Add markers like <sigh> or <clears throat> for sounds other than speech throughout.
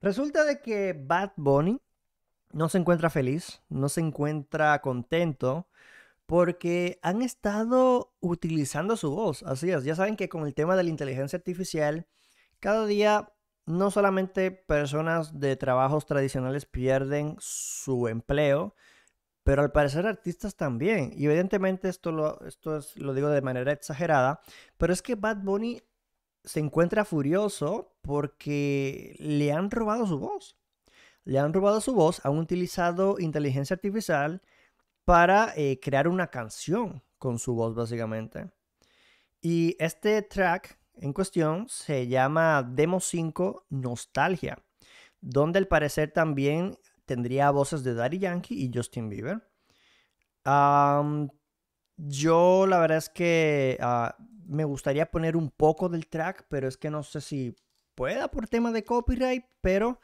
Resulta de que Bad Bunny no se encuentra feliz, no se encuentra contento, porque han estado utilizando su voz. Así es, ya saben que con el tema de la inteligencia artificial, cada día no solamente personas de trabajos tradicionales pierden su empleo, pero al parecer artistas también. Y evidentemente esto, lo, esto es, lo digo de manera exagerada, pero es que Bad Bunny se encuentra furioso porque le han robado su voz. Le han robado su voz, han utilizado inteligencia artificial para eh, crear una canción con su voz básicamente. Y este track en cuestión se llama Demo 5 Nostalgia, donde al parecer también tendría voces de Daddy Yankee y Justin Bieber. yo la verdad es que ah, me gustaría poner un poco del track, pero es que no sé si pueda por tema de copyright, pero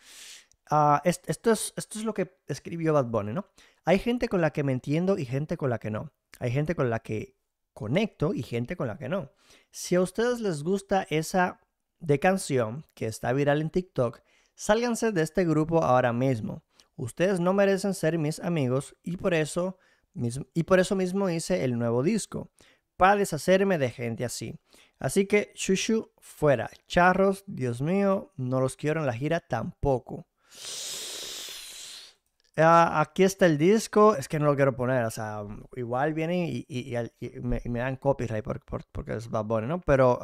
ah, esto, es, esto es lo que escribió Bad Bunny, ¿no? Hay gente con la que me entiendo y gente con la que no. Hay gente con la que conecto y gente con la que no. Si a ustedes les gusta esa de canción que está viral en TikTok, sálganse de este grupo ahora mismo. Ustedes no merecen ser mis amigos y por eso, y por eso mismo hice el nuevo disco para deshacerme de gente así. Así que chuchu, fuera. Charros, Dios mío, no los quiero en la gira tampoco. Ah, aquí está el disco, es que no lo quiero poner, o sea, igual viene y, me, dan copyright por, porque es Bad ¿no? Pero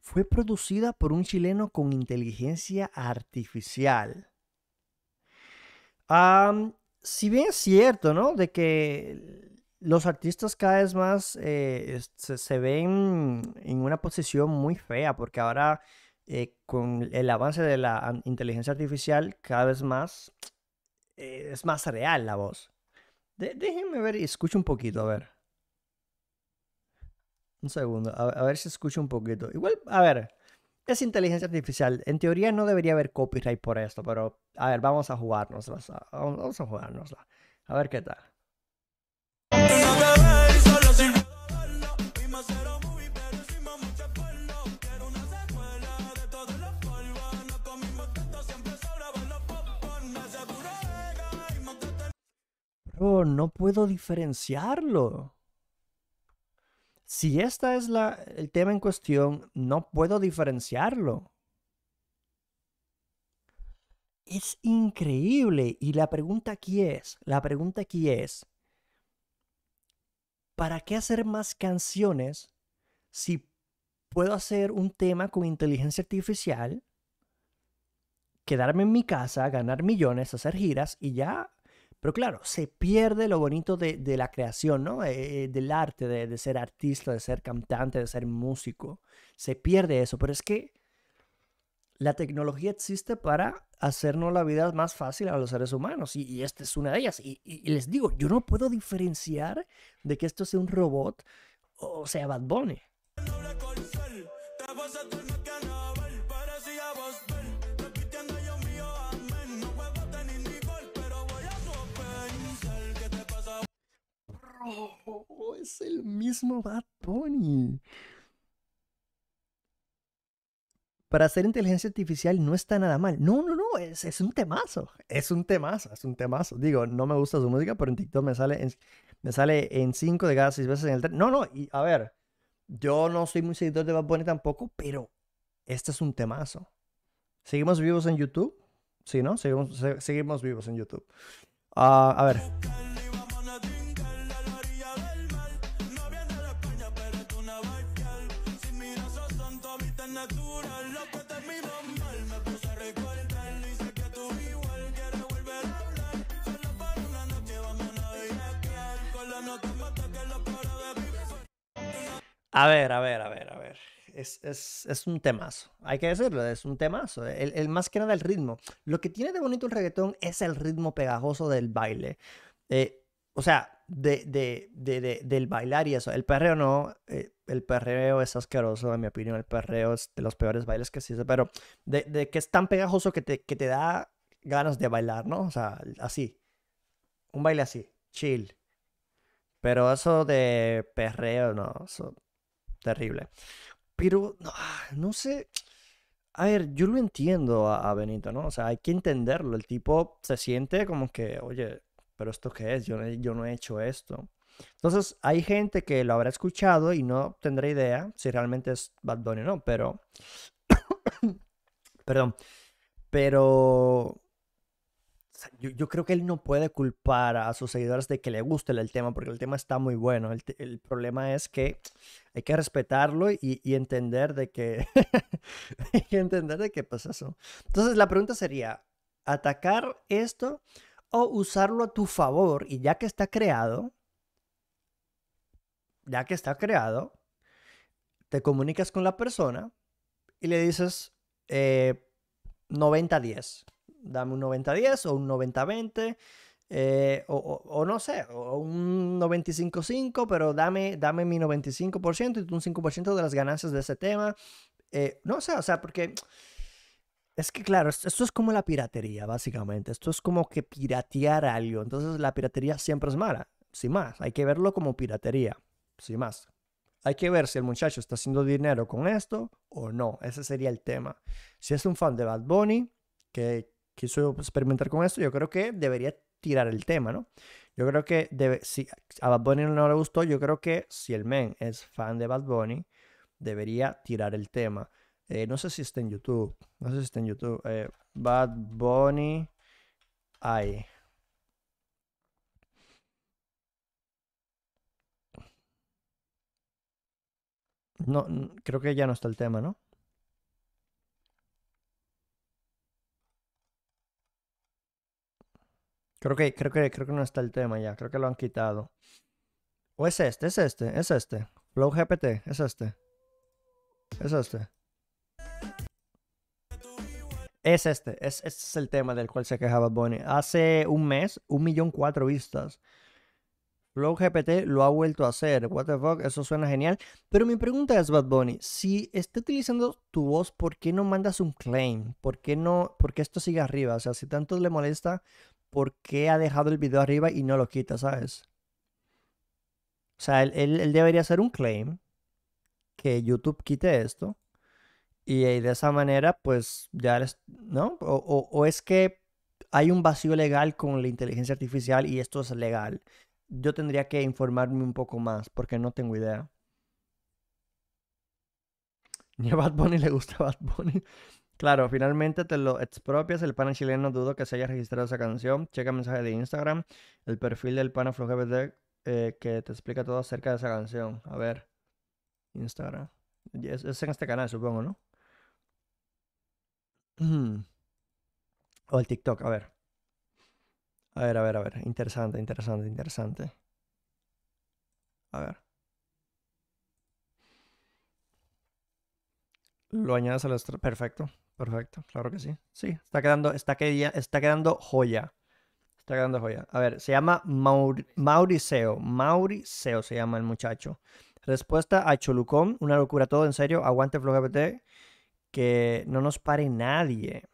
fue producida por un chileno con inteligencia artificial. si bien es cierto, ¿no? De que los artistas cada vez más eh, se, ven en una posición muy fea porque ahora eh, con el avance de la inteligencia artificial cada vez más eh, es más real la voz. déjenme ver y escucho un poquito, a ver. Un segundo, a, ver si escucho un poquito. Igual, a ver, es inteligencia artificial. En teoría no debería haber copyright por esto, pero a ver, vamos a jugárnosla. Vamos a jugárnosla. A ver qué tal. Bro, no puedo diferenciarlo. Si esta es el tema en cuestión, no puedo diferenciarlo. Es increíble. Y la pregunta aquí es, la pregunta aquí es, ¿para qué hacer más canciones si puedo hacer un tema con inteligencia artificial, quedarme en mi casa, ganar millones, hacer giras y ya? Pero claro, se pierde lo bonito de, la creación, ¿no? Eh, eh, del arte, de ser artista, de ser cantante, de ser músico. Se pierde eso, pero es que la tecnología existe para hacernos la vida más fácil a los seres humanos y, esta es una de ellas. Y, les digo, yo no puedo diferenciar de que esto sea un robot o sea Bad Bunny. es el mismo Bad Bunny para hacer inteligencia artificial no está nada mal. No, no, no, es, es, un temazo. Es un temazo, es un temazo. Digo, no me gusta su música, pero en TikTok me sale en, me sale en cinco de cada seis veces en el... No, no, y a ver, yo no soy muy seguidor de Bad Bunny tampoco, pero este es un temazo. ¿Seguimos vivos en YouTube? Sí, ¿no? Seguimos, seguimos vivos en YouTube. Ah, a ver. A ver, a ver, a ver, a ver. Es, un temazo. Hay que decirlo, es un temazo. El, más que nada el ritmo. Lo que tiene de bonito el reggaetón es el ritmo pegajoso del baile. Eh, o sea, de, del bailar y eso. El perreo no. Eh, el perreo es asqueroso, en mi opinión. El perreo es de los peores bailes que hizo, Pero de, que es tan pegajoso que te, que te da ganas de bailar, ¿no? O sea, así. Un baile así. Chill. Pero eso de perreo, no. Eso terrible. Pero ah, no, sé. A ver, yo lo entiendo a, Benito, ¿no? O sea, hay que entenderlo. El tipo se siente como que, oye, pero esto qué es, yo no, yo no he hecho esto. Entonces, hay gente que lo habrá escuchado y no tendrá idea si realmente es Bad o no, pero... <coughs> Perdón. Pero yo, creo que él no puede culpar a sus seguidores de que le guste el tema, porque el tema está muy bueno. El, problema es que hay que respetarlo y, entender de que... <laughs> hay que entender de qué pasa pues, eso. Entonces la pregunta sería, ¿atacar esto o usarlo a tu favor? Y ya que está creado, ya que está creado, te comunicas con la persona y le dices 90-10. Eh, dame un 90-10 o un 90-20. Eh, o, o, no sé, o un 95-5, pero dame, dame mi 95% y un 5% de las ganancias de ese tema. Eh, no sé, o sea, porque es que claro, esto es como la piratería, básicamente. Esto es como que piratear algo. Entonces la piratería siempre es mala, sin más. Hay que verlo como piratería, sin más. Hay que ver si el muchacho está haciendo dinero con esto o no. Ese sería el tema. Si es un fan de Bad Bunny, que quiso experimentar con esto. yo creo que debería tirar el tema, ¿no? Yo creo que debe, si a Bad Bunny no le gustó, yo creo que si el men es fan de Bad Bunny, debería tirar el tema. Eh, no sé si está en YouTube. No sé si está en YouTube. Eh, Bad Bunny. Ay. No, creo que ya no está el tema, ¿no? Creo que, creo que, creo que no está el tema ya. Creo que lo han quitado. O es este, es este, es este. Flow GPT, es este. Es este. Es este, es, este es el tema del cual se quejaba Bunny. Hace un mes, un millón cuatro vistas. Flow GPT lo ha vuelto a hacer. What the fuck, eso suena genial. Pero mi pregunta es, Bad Bunny, si está utilizando tu voz, ¿por qué no mandas un claim? ¿Por no? ¿Por qué esto sigue arriba? O sea, si tanto le molesta, por qué ha dejado el video arriba y no lo quita, ¿sabes? O sea, él, debería hacer un claim que YouTube quite esto. Y de esa manera, pues ya ¿no? O, o, es que hay un vacío legal con la inteligencia artificial y esto es legal. Yo tendría que informarme un poco más porque no tengo idea. <laughs> Ni a Bad Bunny le gusta Bad Bunny. Claro, finalmente te lo expropias. El pana chileno dudo que se haya registrado esa canción. Checa mensaje de Instagram, el perfil del pana Flow eh, que te explica todo acerca de esa canción. A ver, Instagram. Es, en este canal, supongo, ¿no? <clears throat> O el TikTok, a ver. A ver, a ver, a ver. Interesante, interesante, interesante. A ver. Lo añades a las Perfecto, perfecto, claro que sí. Sí, está quedando, está, está quedando joya. Está quedando joya. A ver, se llama Maur Mauriceo. Mauriceo se llama el muchacho. Respuesta a Cholucón, una locura todo, en serio, aguante Flow que no nos pare nadie.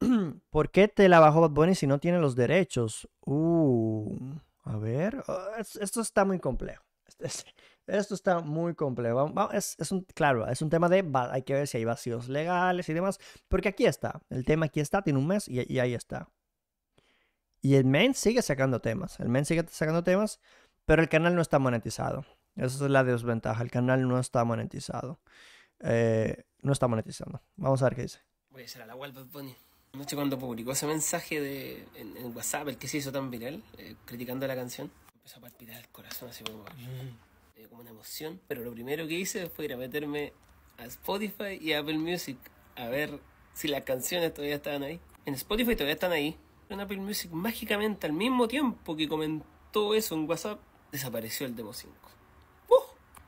<clears throat> ¿Por qué te la bajó Bad Bunny si no tiene los derechos? Uh, a ver, ah, esto está muy complejo. <laughs> Esto está muy complejo. Es, un, claro, es un tema de, hay que ver si hay vacíos legales y demás, porque aquí está, el tema aquí está, tiene un mes y, ahí está. Y el main sigue sacando temas, el main sigue sacando temas, pero el canal no está monetizado. Esa es la desventaja, el canal no está monetizado. Eh, no está monetizando. Vamos a ver qué dice. Voy a hacer a la web, Bunny. sé cuando publicó ese mensaje de, en, WhatsApp, el que se hizo tan viral, eh, criticando la canción, empezó a palpitar el corazón así como... Mm. Eh, como una emoción, pero lo primero que hice fue ir a meterme a Spotify y Apple Music a ver si las canciones todavía estaban ahí. En Spotify todavía están ahí. pero En Apple Music mágicamente al mismo tiempo que comentó eso en WhatsApp, desapareció el Demo 5.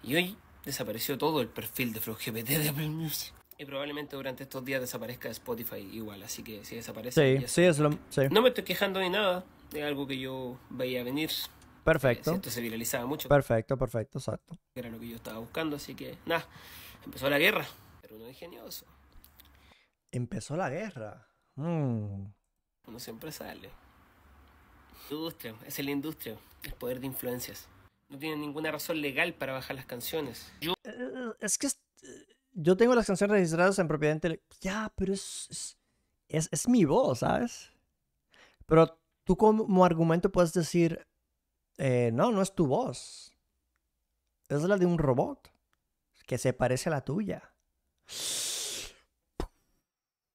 y hoy desapareció todo el perfil de FrogGPT de Apple Music. Y probablemente durante estos días desaparezca Spotify igual, así que si desaparece... Sí, sí, es lo, No me estoy quejando ni nada, de algo que yo veía venir. Perfecto. mucho. Perfecto, perfecto, exacto. Era lo que yo estaba buscando, así que nada, empezó la guerra. Pero uno es ingenioso. Empezó la guerra. Mm. No siempre sale. Industria, es la industria, el poder de influencias. No tiene ninguna razón legal para bajar las canciones. Yo... Eh, es que eh, yo tengo las canciones registradas en propiedad intelectual. Ya, pero es, es mi voz, ¿sabes? Pero tú como argumento puedes decir, eh, no, no es tu voz. Es la de un robot que se parece a la tuya.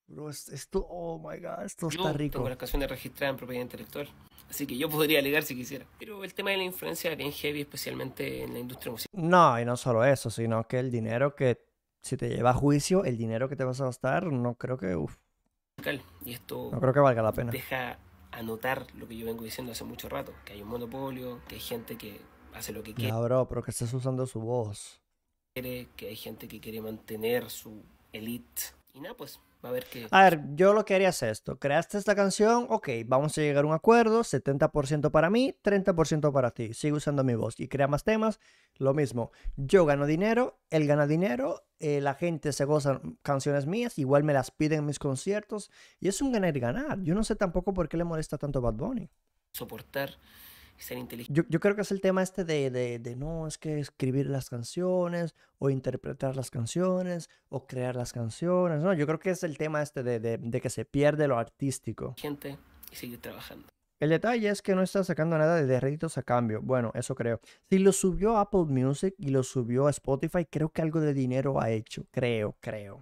Bro, esto, oh my god, esto está rico. Tengo ocasión de registrar en propiedad intelectual, así que yo podría alegar si quisiera. Pero el tema de la influencia es bien heavy, especialmente en la industria musical. No, y no solo eso, sino que el dinero que, si te lleva a juicio, el dinero que te vas a gastar, no creo que, Y esto no creo que valga la pena. Deja anotar lo que yo vengo diciendo hace mucho rato, que hay un monopolio, que hay gente que hace lo que quiere. No, bro, pero que estás usando su voz. Que hay gente que quiere mantener su elite. Y nada, pues a ver yo lo que haría es esto: creaste esta canción, ok, vamos a llegar a un acuerdo, 70% para mí, 30% para ti. Sigue usando mi voz y crea más temas, lo mismo. Yo gano dinero, él gana dinero, eh, la gente se goza canciones mías, igual me las piden en mis conciertos y es un ganar ganar. Yo no sé tampoco por qué le molesta tanto Bad Bunny. Soportar. Yo, creo que es el tema este de, no, es que escribir las canciones o interpretar las canciones o crear las canciones, ¿no? Yo creo que es el tema este de, que se pierde lo artístico. Gente, y sigue trabajando. El detalle es que no está sacando nada de réditos a cambio. Bueno, eso creo. Si lo subió a Apple Music y lo subió a Spotify, creo que algo de dinero ha hecho. Creo, creo.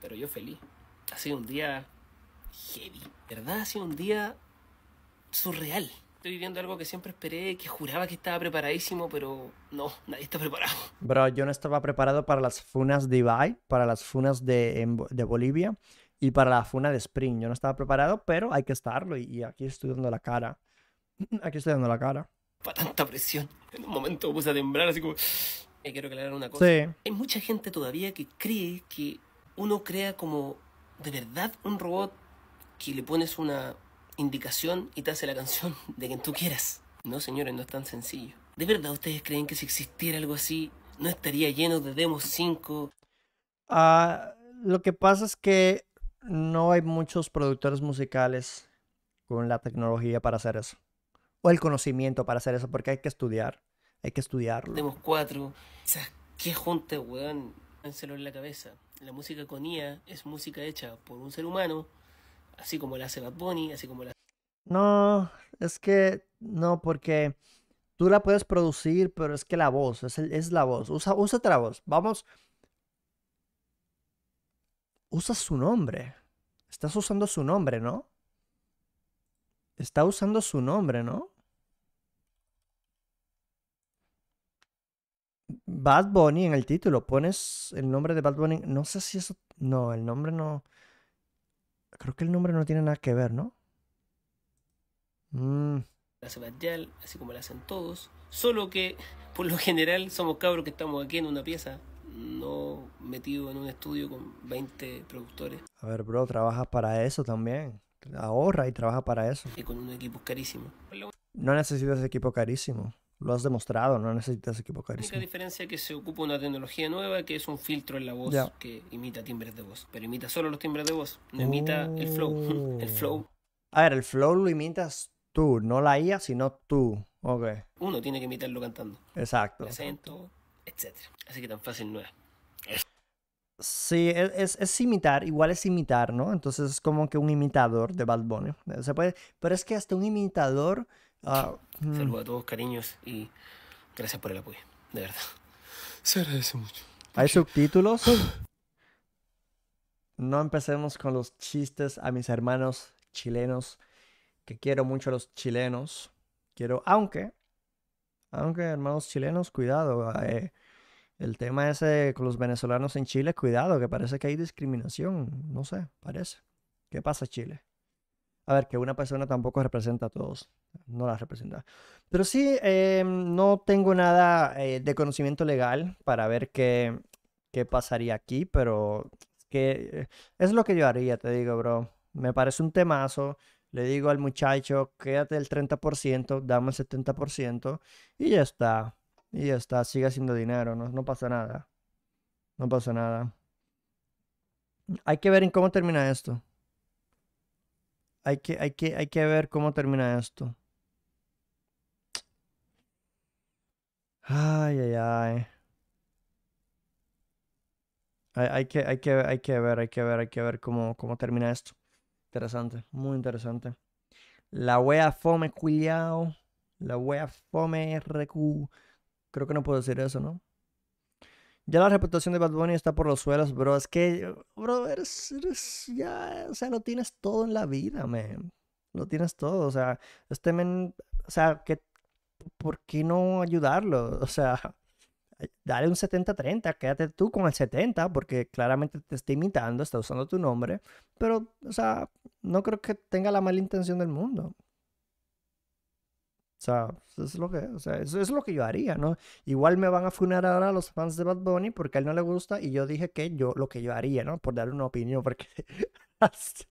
Pero yo feliz. Ha sido un día heavy, ¿verdad? Ha sido un día surreal estoy viviendo algo que siempre esperé, que juraba que estaba preparadísimo, pero no, nadie está preparado. Bro, yo no estaba preparado para las funas de Ibai, para las funas de, Bolivia y para la funa de Spring. Yo no estaba preparado, pero hay que estarlo y, aquí estoy dando la cara. <clears throat> Aquí estoy dando la cara. Para tanta presión. En un momento puse a temblar, así como... Eh, quiero aclarar una cosa. Sí. Hay mucha gente todavía que cree que uno crea como de verdad un robot que le pones una, indicación y te hace la canción <laughs> de quien tú quieras. No, señores, no es tan sencillo. ¿De verdad ustedes creen que si existiera algo así, no estaría lleno de demos 5? Ah, lo que pasa es que no hay muchos productores musicales con la tecnología para hacer eso. O el conocimiento para hacer eso, porque hay que estudiar. Hay que estudiarlo. Demos 4. sea, qué Junte, weón? Pénselo en la cabeza. La música con IA es música hecha por un ser humano así como la hace Bad Bunny, así como la... No, es que no, porque tú la puedes producir, pero es que la voz, es, la voz. Usa, usa otra voz. Vamos. Usa su nombre. Estás usando su nombre, ¿no? Está usando su nombre, ¿no? Bad Bunny en el título. Pones el nombre de Bad Bunny. No sé si eso. No, el nombre no. Creo que el nombre no tiene nada que ver, ¿no? Mm. La Sebastián, así como la hacen todos, solo que por lo general somos cabros que estamos aquí en una pieza, no metido en un estudio con 20 productores. A ver, bro, trabajas para eso también. Ahorra y trabaja para eso. Y con un equipo carísimo. No necesitas equipo carísimo lo has demostrado, no necesitas equivocar. La única diferencia es que se ocupa una tecnología nueva que es un filtro en la voz que imita timbres de voz, pero imita solo los timbres de voz, no imita el flow. <laughs> el flow. A ver, el flow lo imitas tú, no la IA, sino tú. Okay. Uno tiene que imitarlo cantando. Exacto. acento, etc. Así que tan fácil no es. Sí, es, es, imitar, igual es imitar, ¿no? Entonces es como que un imitador de Bad Bunny. Se puede, pero es que hasta un imitador Ah, mm. Saludos a todos, cariños, y gracias por el apoyo, de verdad. Se agradece mucho. ¿Hay subtítulos? No empecemos con los chistes a mis hermanos chilenos, que quiero mucho a los chilenos. Quiero, aunque, aunque hermanos chilenos, cuidado. Eh, el tema ese con los venezolanos en Chile, cuidado, que parece que hay discriminación. No sé, parece. ¿Qué pasa, Chile? a ver, que una persona tampoco representa a todos, no la representa. Pero sí, em, no tengo nada eh, de conocimiento legal para ver qué, qué pasaría aquí, pero eh, es lo que yo haría, te digo, bro. Me parece un temazo. Le digo al muchacho, quédate el 30%, dame el 70% y ya está. Y ya está, sigue haciendo dinero, no, no pasa nada. No pasa nada. Hay que ver en cómo termina esto hay que, hay que, hay que ver cómo termina esto. Ay, ay, ay. Hay, hay, que, hay, que, hay que ver, hay que ver, hay que ver cómo, cómo termina esto. Interesante, muy interesante. La wea fome, cuidado. La wea fome, RQ. Creo que no puedo decir eso, ¿no? Ya la reputación de Bad Bunny está por los suelos, bro. Es que, bro, eres, eres ya, o sea, lo tienes todo en la vida, man. Lo tienes todo, o sea, este men, o sea, que, ¿por qué no ayudarlo? <laughs> O sea, dale un 70-30, quédate tú con el 70, porque claramente te está imitando, está usando tu nombre, pero, o sea, no creo que tenga la mala intención del mundo. O sea, pues, es lo que, o sea, eso es lo que yo haría, ¿no? Igual me van a funerar ahora los fans de Bad Bunny porque a él no le gusta y yo dije que yo lo que yo haría, ¿no? Por dar una opinión, porque <laughs>